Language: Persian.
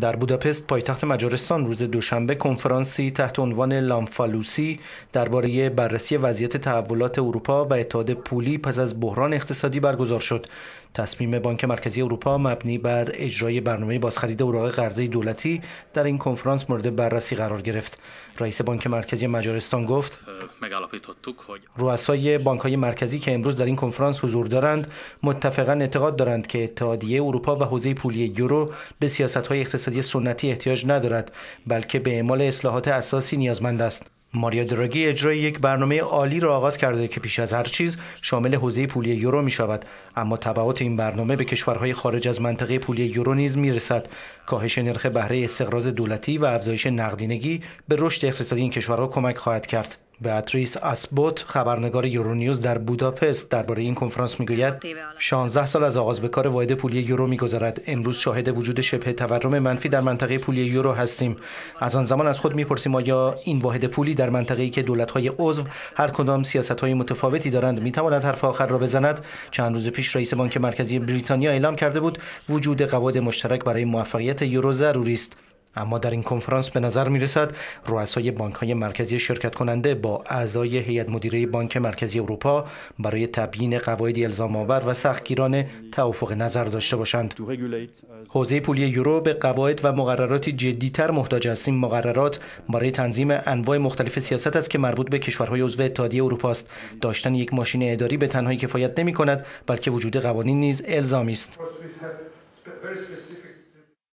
در بوداپست پایتخت مجارستان روز دوشنبه کنفرانسی تحت عنوان لامفالوسی درباره بررسی وضعیت تحولات اروپا و اتحاد پولی پس از بحران اقتصادی برگزار شد تصمیم بانک مرکزی اروپا مبنی بر اجرای برنامه بازخرید اوراق قرضه دولتی در این کنفرانس مورد بررسی قرار گرفت رئیس بانک مرکزی مجارستان گفت megállapítottuk, رؤسای بانکهای مرکزی که امروز در این کنفرانس حضور دارند متفقا اعتقاد دارند که اتحادیه اروپا و حوزه پولی یورو به سیاستهای اقتصادی سنتی احتیاج ندارد بلکه به اعمال اصلاحات اساسی نیازمند است ماریا دراگی اجرای یک برنامه عالی را آغاز کرده که پیش از هر چیز شامل حوزه پولی یورو می شود اما تبعات این برنامه به کشورهای خارج از منطقه پولی یورو نیز می کاهش نرخ بهره استقراض دولتی و افزایش نقدینگی به رشد اقتصادی این کشورها کمک خواهد کرد باتریس اسبوت خبرنگار یورونیوز در بوداپست درباره این کنفرانس میگوید 16 سال از آغاز به کار واحد پولی یورو میگذرد امروز شاهد وجود شبه تورم منفی در منطقه پولی یورو هستیم از آن زمان از خود میپرسیم آیا این واحد پولی در ای که دولت‌های عضو هر کدام های متفاوتی دارند میتواند حرف آخر را بزند چند روز پیش رئیس بانک مرکزی بریتانیا اعلام کرده بود وجود قواعد مشترک برای موفقیت یورو ضروری است اما در این کنفرانس به نظر می رسد رؤسای بانک های مرکزی شرکت کننده با اعضای هیئت مدیره بانک مرکزی اروپا برای تبیین قواعد الزام آور و سختگیرانه توافق نظر داشته باشند حوزه پولی یورو به قواعد و مقرراتی جدیتر محتاج است این مقررات برای تنظیم انواع مختلف سیاست است که مربوط به کشورهای عضو اتحادیه اروپا است داشتن یک ماشین اداری به تنهایی کفایت نمی کند بلکه وجود قوانین نیز الزامی است